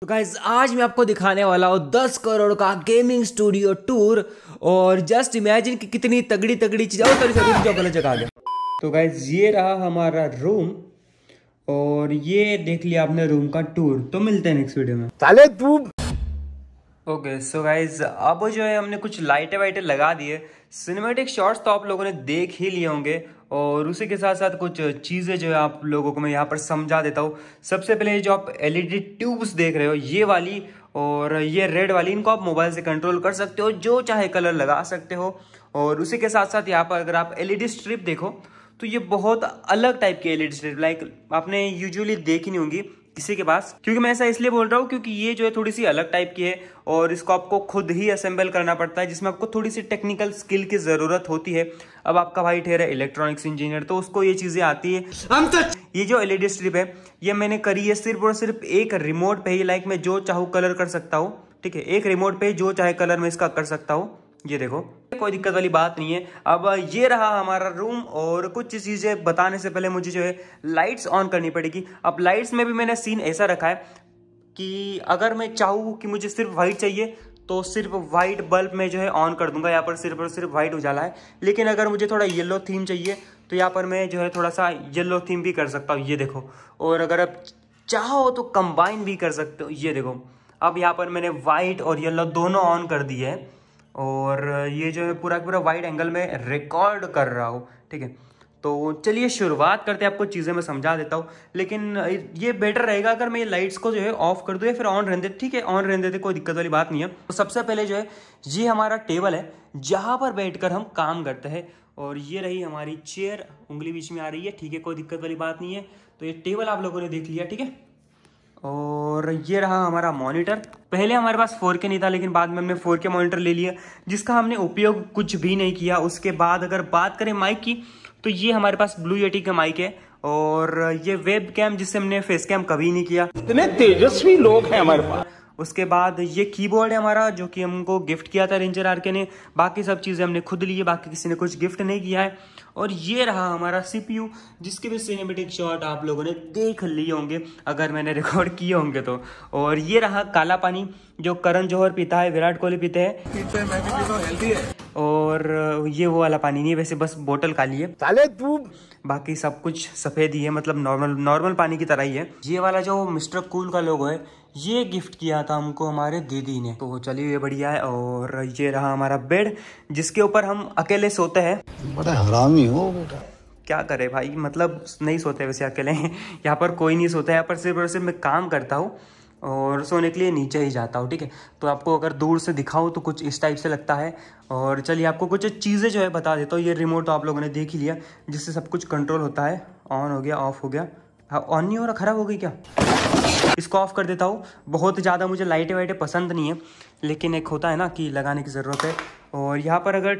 तो गाइज आज मैं आपको दिखाने वाला हूँ दस करोड़ का गेमिंग स्टूडियो टूर और जस्ट इमेजिन कि कितनी तगड़ी तगड़ी चीज़ सॉरी oh, सॉरी गलत जगह आ गया तो गाइज ये रहा हमारा रूम और ये देख लिया आपने रूम का टूर तो मिलते हैं नेक्स्ट वीडियो में साले तू ओके सो गाइज अब जो है हमने कुछ लाइटें वाइटें लगा दिए सिनेमेटिक शॉट्स तो आप लोगों ने देख ही लिए होंगे और उसी के साथ साथ कुछ चीज़ें जो है आप लोगों को मैं यहाँ पर समझा देता हूँ सबसे पहले जो आप एलईडी ट्यूब्स e देख रहे हो ये वाली और ये रेड वाली इनको आप मोबाइल से कंट्रोल कर सकते हो जो चाहे कलर लगा सकते हो और उसी के साथ साथ यहाँ पर अगर आप एल स्ट्रिप e देखो तो ये बहुत अलग टाइप की एल स्ट्रिप लाइक आपने यूजली देखी नहीं होंगी किसी के पास क्योंकि मैं ऐसा इसलिए बोल रहा हूँ क्योंकि ये जो है थोड़ी सी अलग टाइप की है और इसको आपको खुद ही असेंबल करना पड़ता है जिसमें आपको थोड़ी सी टेक्निकल स्किल की ज़रूरत होती है अब आपका भाई ठहरा इलेक्ट्रॉनिक्स इंजीनियर तो उसको ये चीज़ें आती है हम तो ये जो एलईडी स्ट्रिप है ये मैंने करी है सिर्फ और सिर्फ एक रिमोट पे ही लाइक मैं जो चाहू कलर कर सकता हूँ ठीक है एक रिमोट पे जो चाहे कलर मैं इसका कर सकता हूँ ये देखो कोई दिक्कत वाली बात नहीं है अब ये रहा हमारा रूम और कुछ चीज़ें बताने से पहले मुझे जो है लाइट्स ऑन करनी पड़ेगी अब लाइट्स में भी मैंने सीन ऐसा रखा है कि अगर मैं चाहूँ कि मुझे सिर्फ वाइट चाहिए तो सिर्फ वाइट बल्ब में जो है ऑन कर दूंगा यहाँ पर सिर्फ और सिर्फ वाइट उजाला है लेकिन अगर मुझे थोड़ा येलो थीम चाहिए तो यहाँ पर मैं जो है थोड़ा सा येलो थीम भी कर सकता हूँ ये देखो और अगर आप चाहो तो कंबाइन भी कर सकते हो ये देखो अब यहाँ पर मैंने वाइट और येलो दोनों ऑन कर दिए हैं और ये जो है पूरा पूरा वाइड एंगल में रिकॉर्ड कर रहा हूँ ठीक है तो चलिए शुरुआत करते हैं आपको चीज़ें मैं समझा देता हूँ लेकिन ये बेटर रहेगा अगर मैं ये लाइट्स को जो है ऑफ कर दूँ या फिर ऑन रहने ठीक है ऑन रहने देते कोई दिक्कत वाली बात नहीं है तो सबसे पहले जो है ये हमारा टेबल है जहाँ पर बैठ कर हम काम करते हैं और ये रही हमारी चेयर उंगली बीच में आ रही है ठीक है कोई दिक्कत वाली बात नहीं है तो ये टेबल आप लोगों ने देख लिया ठीक है और ये रहा हमारा मॉनिटर पहले हमारे पास 4K नहीं था लेकिन बाद में हमने 4K मॉनिटर ले लिया जिसका हमने उपयोग कुछ भी नहीं किया उसके बाद अगर बात करें माइक की तो ये हमारे पास ब्लू येटी का माइक है और ये वेब कैम जिससे हमने फेस कैम कभी नहीं किया इतने तेजस्वी लोग हैं हमारे पास उसके बाद ये कीबोर्ड है हमारा जो कि हमको गिफ्ट किया था रेंजर आर के ने बाकी सब चीज़ें हमने खुद ली है बाकी किसी ने कुछ गिफ्ट नहीं किया है और ये रहा हमारा सीपीयू जिसके भी सिनेमेटिक शॉट आप लोगों ने देख लिए होंगे अगर मैंने रिकॉर्ड किए होंगे तो और ये रहा काला पानी जो करण जौहर पीता है विराट कोहली पीते हैं और ये वो वाला पानी नहीं है वैसे बस बोतल काली है साले तू बाकी सब कुछ सफ़ेद ही है मतलब नॉर्मल नॉर्मल पानी की तरह ही है ये वाला जो मिस्टर कूल का लोगो है ये गिफ्ट किया था हमको हमारे दीदी ने तो चलिए ये बढ़िया है और ये रहा हमारा बेड जिसके ऊपर हम अकेले सोते हैं बड़ा हरामी हो बेटा क्या करे भाई मतलब नहीं सोते वैसे अकेले यहाँ पर कोई नहीं सोता है यहाँ पर सिर्फ और सिर्फ मैं काम करता हूँ और सोने के लिए नीचे ही जाता हूँ ठीक है तो आपको अगर दूर से दिखाऊँ तो कुछ इस टाइप से लगता है और चलिए आपको कुछ चीज़ें जो है बता देता हूँ ये रिमोट तो आप लोगों ने देख ही लिया जिससे सब कुछ कंट्रोल होता है ऑन हो गया ऑफ हो गया हाँ ऑन नहीं हो रहा ख़राब हो गई क्या इसको ऑफ़ कर देता हूँ बहुत ज़्यादा मुझे लाइटें वाइटें पसंद नहीं है लेकिन एक होता है ना कि लगाने की ज़रूरत है और यहाँ पर अगर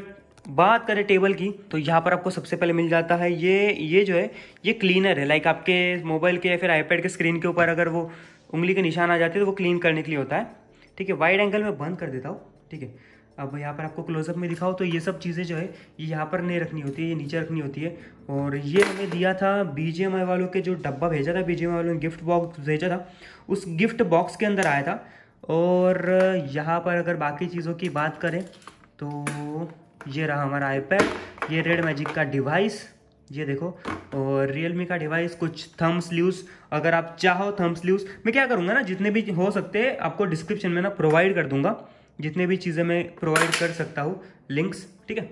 बात करें टेबल की तो यहाँ पर आपको सबसे पहले मिल जाता है ये ये जो है ये क्लीनर है लाइक आपके मोबाइल के या फिर आईपैड के स्क्रीन के ऊपर अगर वो उंगली के निशान आ जाते हैं तो वो क्लीन करने के लिए होता है ठीक है वाइड एंगल में बंद कर देता हूँ ठीक है अब यहाँ पर आपको क्लोजअप में दिखाओ तो ये सब चीज़ें जो है ये यहाँ पर नहीं रखनी होती है ये नीचे रखनी होती है और ये हमें दिया था बी वालों के जो डब्बा भेजा था बी वालों ने गिफ्ट बॉक्स भेजा था उस गिफ्ट बॉक्स के अंदर आया था और यहाँ पर अगर बाकी चीज़ों की बात करें तो ये रहा हमारा आईपैड ये रेड मैजिक का डिवाइस ये देखो और तो मी का डिवाइस कुछ थम स्लीव्स अगर आप चाहो थम स्लीव्स मैं क्या करूँगा ना जितने भी हो सकते हैं आपको डिस्क्रिप्शन में ना प्रोवाइड कर दूंगा जितने भी चीज़ें मैं प्रोवाइड कर सकता हूँ लिंक्स ठीक है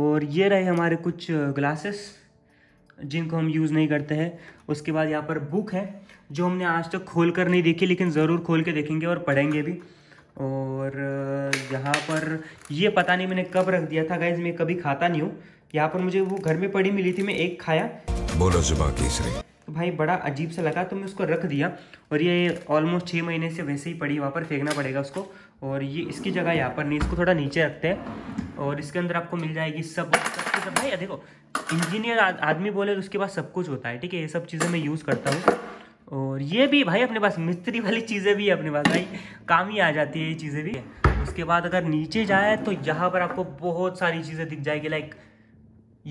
और ये रहे हमारे कुछ ग्लासेस जिनको हम यूज़ नहीं करते हैं उसके बाद यहाँ पर बुक है जो हमने आज तक खोल कर नहीं देखी लेकिन ज़रूर खोल के देखेंगे और पढ़ेंगे भी और यहाँ पर ये पता नहीं मैंने कब रख दिया था गाइज मैं कभी खाता नहीं हूँ यहाँ पर मुझे वो घर में पड़ी मिली थी मैं एक खाया बोलो जुबा केसरी तो भाई बड़ा अजीब सा लगा तो मैं उसको रख दिया और ये ऑलमोस्ट छः महीने से वैसे ही पड़ी वहाँ पर फेंकना पड़ेगा उसको और ये इसकी जगह यहाँ पर नहीं इसको थोड़ा नीचे रखते हैं और इसके अंदर आपको मिल जाएगी सब सब भाई देखो इंजीनियर आदमी बोले तो उसके पास सब कुछ होता है ठीक है ये सब चीज़ें मैं यूज़ करता हूँ और ये भी भाई अपने पास मिस्त्री वाली चीज़ें भी है अपने पास भाई काम ही आ जाती है ये चीज़ें भी उसके बाद अगर नीचे जाए तो यहाँ पर आपको बहुत सारी चीज़ें दिख जाएगी लाइक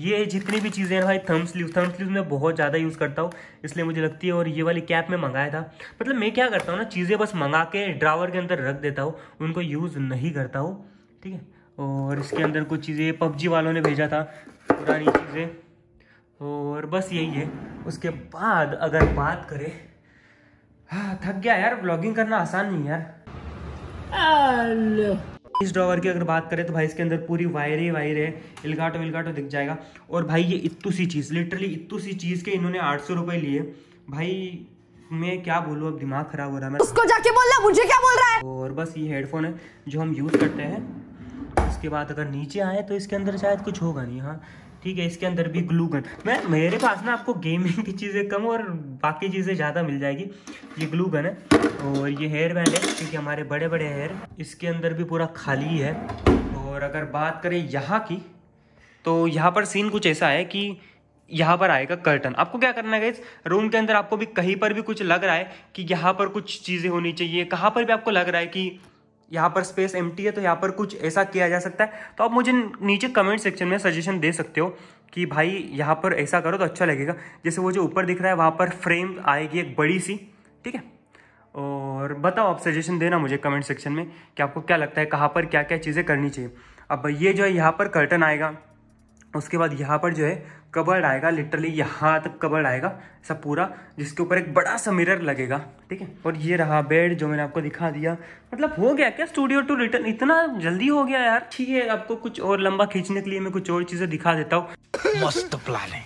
ये जितनी भी चीज़ें हैं भाई थम स्लीव थम्स स्लीव मैं बहुत ज़्यादा यूज़ करता हूँ इसलिए मुझे लगती है और ये वाली कैप मैं मंगाया था मतलब मैं क्या करता हूँ ना चीज़ें बस मंगा के ड्रावर के अंदर रख देता हूँ उनको यूज़ नहीं करता हूँ ठीक है और इसके अंदर कुछ चीज़ें पबजी वालों ने भेजा था पुरानी चीज़ें और बस यही है उसके बाद अगर बात करें हाँ थक गया यार ब्लॉगिंग करना आसान नहीं यार इस ड्रॉवर की अगर बात करें तो भाई इसके अंदर पूरी वायर ही वायर है इलगाटो विलगाटो दिख जाएगा और भाई ये इतू सी चीज़ लिटरली इतू सी चीज़ के इन्होंने आठ सौ रुपये लिए भाई मैं क्या बोलूँ अब दिमाग खराब हो रहा है उसको जाके बोलना मुझे क्या बोल रहा है और बस ये हेडफोन है जो हम यूज़ करते हैं उसके बाद अगर नीचे आए तो इसके अंदर शायद कुछ होगा नहीं हाँ ठीक है इसके अंदर भी ग्लू गन मैं मेरे पास ना आपको गेमिंग की चीज़ें कम और बाकी चीज़ें ज़्यादा मिल जाएगी ये ग्लू गन है और ये हेयर बैंड है क्योंकि हमारे बड़े बड़े हेयर इसके अंदर भी पूरा खाली है और अगर बात करें यहाँ की तो यहाँ पर सीन कुछ ऐसा है कि यहाँ पर आएगा कर्टन आपको क्या करना है इस रूम के अंदर आपको भी कहीं पर भी कुछ लग रहा है कि यहाँ पर कुछ चीज़ें होनी चाहिए कहाँ पर भी आपको लग रहा है कि यहाँ पर स्पेस एम है तो यहाँ पर कुछ ऐसा किया जा सकता है तो आप मुझे नीचे कमेंट सेक्शन में सजेशन दे सकते हो कि भाई यहाँ पर ऐसा करो तो अच्छा लगेगा जैसे वो जो ऊपर दिख रहा है वहाँ पर फ्रेम आएगी एक बड़ी सी ठीक है और बताओ आप सजेशन देना मुझे कमेंट सेक्शन में कि आपको क्या लगता है कहाँ पर क्या क्या चीज़ें करनी चाहिए अब ये जो है यहाँ पर कर्टन आएगा उसके बाद यहाँ पर जो है कबर्ड आएगा लिटरली यहाँ तक कबर्ड आएगा सब पूरा जिसके ऊपर एक बड़ा सा मिरर लगेगा ठीक है और ये रहा बेड जो मैंने आपको दिखा दिया मतलब हो गया क्या स्टूडियो टू रिटर्न इतना जल्दी हो गया यार ठीक है आपको कुछ और लंबा खींचने के लिए मैं कुछ और चीज़ें दिखा देता हूँ मस्त प्लान है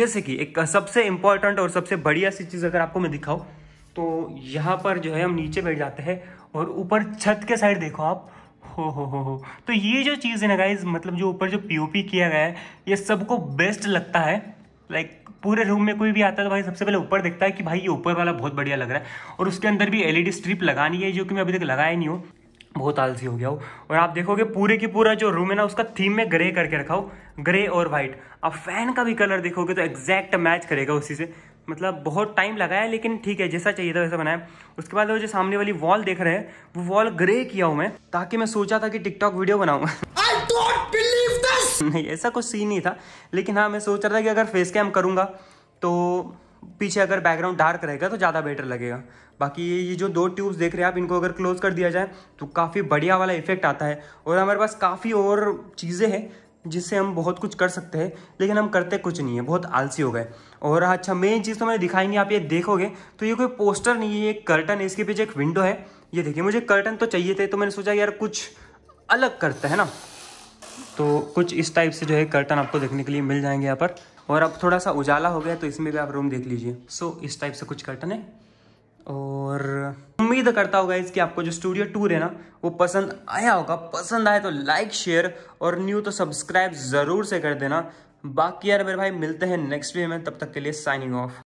जैसे कि एक सबसे इंपॉर्टेंट और सबसे बढ़िया सी चीज़ अगर आपको मैं दिखाऊँ तो यहाँ पर जो है हम नीचे बैठ जाते हैं और ऊपर छत के साइड देखो आप हो हो हो हो तो ये जो चीज़ है ना गाइज मतलब जो ऊपर जो पीओपी किया गया है ये सबको बेस्ट लगता है लाइक like, पूरे रूम में कोई भी आता है तो भाई सबसे पहले ऊपर देखता है कि भाई ये ऊपर वाला बहुत बढ़िया लग रहा है और उसके अंदर भी एलईडी स्ट्रिप लगानी है जो कि मैं अभी तक लगाया नहीं हूँ बहुत आलसी हो गया हो और आप देखोगे पूरे की पूरा जो रूम है ना उसका थीम में ग्रे करके रखा हो ग्रे और वाइट अब फैन का भी कलर देखोगे तो एग्जैक्ट मैच करेगा उसी से मतलब बहुत टाइम लगाया लेकिन ठीक है जैसा चाहिए था वैसा बनाया उसके बाद वो जो सामने वाली वॉल देख रहे हैं वो वॉल ग्रे किया हूँ मैं ताकि मैं सोचा था कि टिकटॉक वीडियो बनाऊंगा नहीं ऐसा कुछ सीन नहीं था लेकिन हाँ मैं सोच रहा था कि अगर फेस कैम करूँगा तो पीछे अगर बैकग्राउंड डार्क रहेगा तो ज़्यादा बेटर लगेगा बाकी ये जो दो ट्यूब्स देख रहे हैं आप इनको अगर क्लोज कर दिया जाए तो काफ़ी बढ़िया वाला इफेक्ट आता है और हमारे पास काफ़ी और चीज़ें हैं जिससे हम बहुत कुछ कर सकते हैं लेकिन हम करते कुछ नहीं है बहुत आलसी हो गए और अच्छा मेन चीज़ तो दिखाई दिखाएंगे आप ये देखोगे तो ये कोई पोस्टर नहीं है ये कर्टन है इसके पीछे एक विंडो है ये देखिए मुझे कर्टन तो चाहिए थे तो मैंने सोचा यार कुछ अलग करता है ना तो कुछ इस टाइप से जो है कर्टन आपको देखने के लिए मिल जाएंगे यहाँ पर और अब थोड़ा सा उजाला हो गया तो इसमें भी आप रूम देख लीजिए सो so, इस टाइप से कुछ कर्टन है और उम्मीद करता होगा इसकी आपको जो स्टूडियो टूर है ना वो पसंद आया होगा पसंद आए तो लाइक शेयर और न्यू तो सब्सक्राइब ज़रूर से कर देना बाकी यार मेरे भाई मिलते हैं नेक्स्ट वीडियो में तब तक के लिए साइनिंग ऑफ